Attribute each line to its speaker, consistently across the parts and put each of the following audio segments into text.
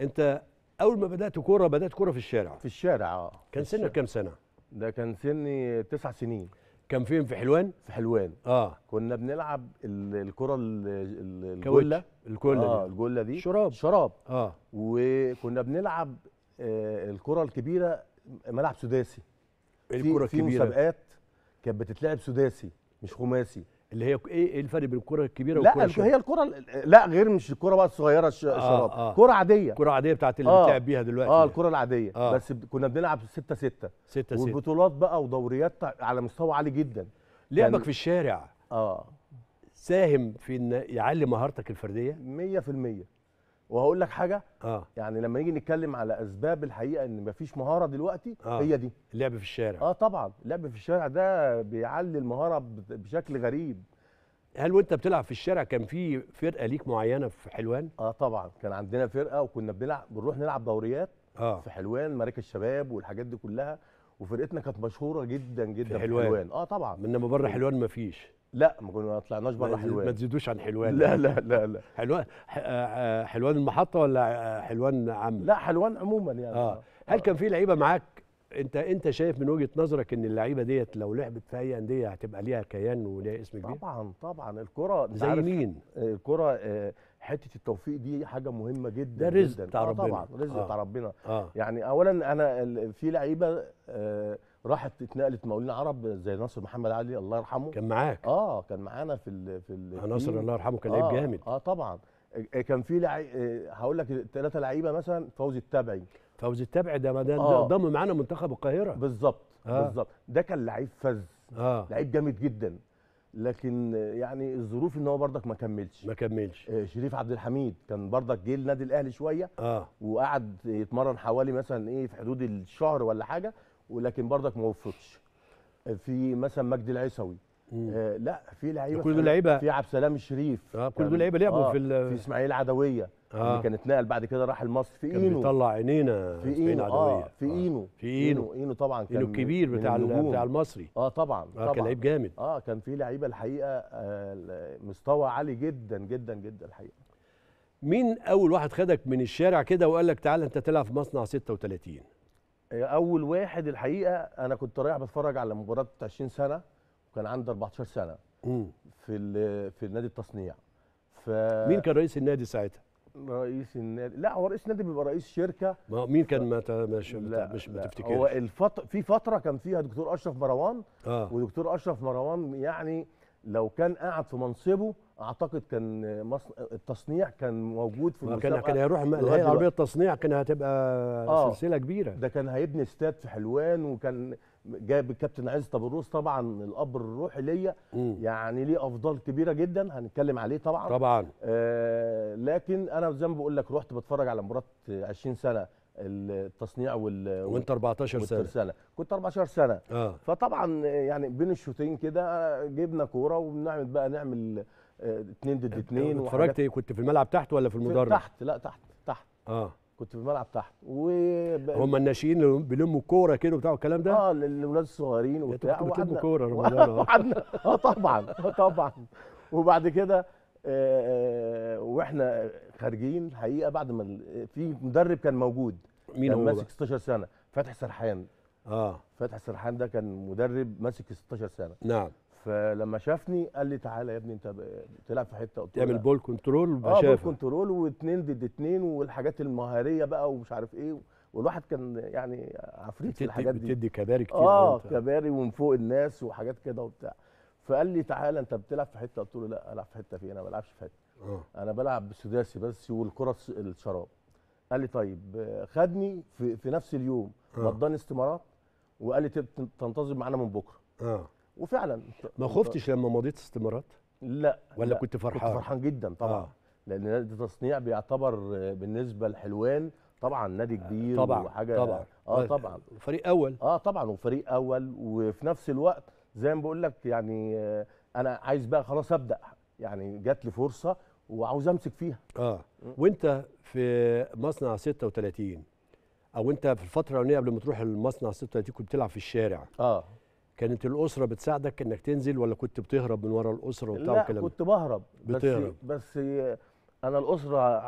Speaker 1: انت اول ما بدات كوره بدات كوره في الشارع في الشارع اه كان سنك كام سنه ده كان سني تسع سنين كان فين في حلوان في حلوان اه كنا بنلعب الكره الجله الكله اه الجله دي شراب شراب اه وكنا بنلعب آه الكره الكبيره ملعب سداسي الكره الكبيره في مسابقات كانت بتتلعب سداسي مش خماسي اللي هي إيه،, ايه الفرق بين الكره الكبيره والكره لا هي الكره لا غير مش الكره بقى الصغيره آه، الشراب آه آه كره عاديه كره عاديه بتاعت اللي آه بتلعب بيها دلوقتي اه الكره العاديه آه بس كنا بنلعب 6 6 6 6 والبطولات بقى ودوريات على مستوى عالي جدا لعبك يعني في الشارع اه ساهم في ان يعلي مهارتك الفرديه 100% وهقول لك حاجه آه. يعني لما نيجي نتكلم على اسباب الحقيقه ان مفيش مهاره دلوقتي آه. هي دي اللعب في الشارع اه طبعا اللعب في الشارع ده بيعلي المهاره بشكل غريب هل وانت بتلعب في الشارع كان في فرقه ليك معينه في حلوان اه طبعا كان عندنا فرقه وكنا بنلعب بنروح نلعب دوريات آه. في حلوان مراكز شباب والحاجات دي كلها وفرقتنا كانت مشهوره جدا جدا في حلوان, في حلوان. اه طبعا انما بره حلوان مفيش لا ما طلعناش بره حلوان ما تزيدوش عن حلوان لا لا لا لا حلوان آه، آه، حلوان المحطه ولا آه، حلوان عام لا حلوان عموما يعني آه. هل كان في لعيبه معاك انت انت شايف من وجهه نظرك ان اللعيبه ديت لو لعبت في اي انديه هتبقى ليها كيان وليها اسم كبير طبعا طبعا الكره زي مين الكره حته التوفيق دي حاجه مهمه جدا ده رزق بتاع آه، ربنا طبعا رزق آه. بتاع آه. ربنا آه. يعني اولا انا في لعيبه آه راحت اتنقلت مقاولين عرب زي ناصر محمد علي الله يرحمه كان معاك اه كان معانا في ال في ال آه، ناصر الله يرحمه كان لعيب جامد اه طبعا كان في لعي... هقول لك ثلاثه لعيبه مثلا فوزي التبعي فوزي التبعي ده ده آه. ضم معانا منتخب القاهره بالظبط آه. بالظبط ده كان لعيب فذ آه. لعيب جامد جدا لكن يعني الظروف ان هو بردك ما كملش ما كملش آه، شريف عبد الحميد كان بردك جه النادي الاهلي شويه اه وقعد يتمرن حوالي مثلا ايه في حدود الشهر ولا حاجه ولكن بردك ما وفقش آه، في مثلا مجدي العيسوي آه لا في لعيبه كل دول لعيبه في عبد السلام الشريف اه كل دول لعيبه لعبوا آه في في اسماعيل عدويه آه. اللي كان اتنقل بعد كده راح لمصر في كان اينو بيطلع عينينا في اينو آه في آه. اينو آه. في اينو اينو, طبعا كان اينو الكبير بتاع بتاع المصري اه طبعا آه طبعا كان لعيب جامد اه كان في لعيبه الحقيقه آه، مستوى عالي جدا جدا جدا الحقيقه مين اول واحد خدك من الشارع كده وقال لك تعالى انت تلعب في مصنع 36 آه، اول واحد الحقيقه انا كنت رايح بتفرج على مباراه 20 سنه وكان عندي 14 سنه م. في في نادي التصنيع ف... مين كان رئيس النادي ساعتها رئيس النادي لا هو رئيس النادي بيبقى رئيس شركه ما مين كان ما مش لا مش ما تفتكرش هو الفط... في فتره كان فيها دكتور اشرف مروان آه. ودكتور اشرف مروان يعني لو كان قاعد في منصبه اعتقد كان مصن... التصنيع كان موجود في المسابقه كان كان هيروح الهيئه العربيه التصنيع كان هتبقى آه. سلسله كبيره ده كان هيبني استاد في حلوان وكان جاب الكابتن عز طبروس طبعا الاب الروحي ليا يعني ليه افضال كبيره جدا هنتكلم عليه طبعا طبعا آه لكن انا زي ما بقول لك رحت بتفرج على مباراه 20 سنه التصنيع وال وانت 14 سنه سنه كنت 14 سنه آه. فطبعا يعني بين الشوطين كده جبنا كوره وبنعمل بقى نعمل اثنين آه، ضد اثنين اتفرجت كنت في الملعب تحت ولا في المدرج؟ تحت لا تحت تحت اه كنت في الملعب تحت و هم الناشئين اللي بيلموا الكوره كده وبتاع الكلام ده اه للاولاد الصغيرين وبتاع وقعدنا كوره رمضان اه. اه طبعا اه طبعا وبعد كده آه، آه، واحنا خارجين الحقيقه بعد ما في مدرب كان موجود مين كان هو ماسك 16 سنه فتحي سرحان اه فتحي سرحان ده كان مدرب ماسك 16 سنه نعم فلما شافني قال لي تعالى يا ابني انت بتلعب في حته قلت له تعمل بول كنترول اه بول كنترول واثنين ضد اثنين والحاجات المهاريه بقى ومش عارف ايه والواحد كان يعني عفريت في الحاجات دي بتدي كباري كتير اه كباري ومن فوق الناس وحاجات كده وبتاع فقال لي تعالى انت بتلعب في حته قلت له لا العب في حته فين انا ما بلعبش في حته أوه. انا بلعب سداسي بس والكره الشراب قال لي طيب خدني في, في نفس اليوم وضاني آه. استمارات وقال لي تنتظم معانا من بكره اه وفعلا ما خفتش لما مضيت استمارات لا ولا لا كنت فرحان كنت فرحان جدا طبعا آه. لان نادي التصنيع بيعتبر بالنسبه لحلوان طبعا نادي آه، كبير طبعا وحاجه طبعا اه طبعا فريق اول اه طبعا وفريق اول وفي نفس الوقت زي ما بقول لك يعني آه، انا عايز بقى خلاص ابدا يعني جات لي فرصه وعاوز امسك فيها اه وانت في مصنع 36 او انت في الفتره الاولانيه قبل ما تروح المصنع 36 كنت بتلعب في الشارع اه كانت الاسره بتساعدك انك تنزل ولا كنت بتهرب من ورا الاسره وبتاع لا كنت بهرب بتهرب بس بس انا الاسره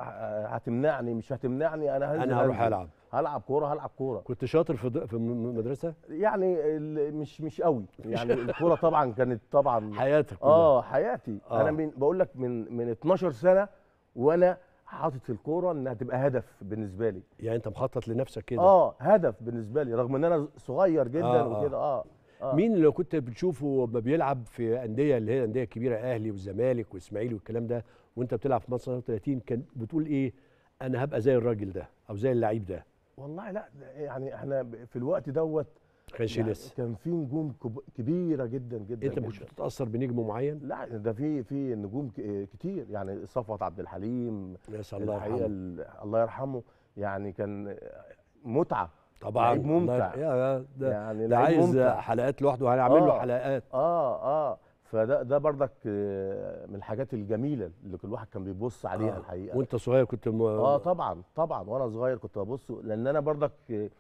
Speaker 1: هتمنعني مش هتمنعني انا هنزل انا هروح العب هلعب كوره هلعب كوره كنت شاطر في في المدرسه يعني مش مش قوي يعني الكوره طبعا كانت طبعا حياتك اه حياتي آه. انا من بقول لك من من 12 سنه وانا حاطط الكوره انها تبقى هدف بالنسبه لي يعني انت مخطط لنفسك كده اه هدف بالنسبه لي رغم ان انا صغير جدا آه, آه. وكده اه آه. مين اللي كنت بتشوفه ما بيلعب في انديه اللي هي الانديه الكبيره اهلي والزمالك والاسماعيلي والكلام ده وانت بتلعب في مصر 30 كان بتقول ايه انا هبقى زي الراجل ده او زي اللعيب ده والله لا يعني احنا في الوقت دوت كانش يعني لسه كان في نجوم كبيره جدا جدا انت مش بتتاثر بنجم معين؟ لا ده في في نجوم كتير يعني صفوت عبد الحليم الله يرحمه الله يرحمه يعني كان متعه طبعا لعيب ممتع يا ده, يعني ده عايز ممتع. حلقات لوحده هنعمل له آه حلقات اه اه فده ده بردك آه، من الحاجات الجميله اللي كل واحد كان بيبص عليها آه الحقيقه وانت صغير كنت م... اه طبعا طبعا وانا صغير كنت ببص لان انا بردك آه،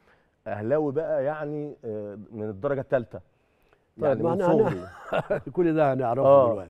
Speaker 1: اهلاوي بقى يعني آه، من الدرجه الثالثه
Speaker 2: طيب، يعني من صغري
Speaker 1: كل ده هنعرفه آه دلوقتي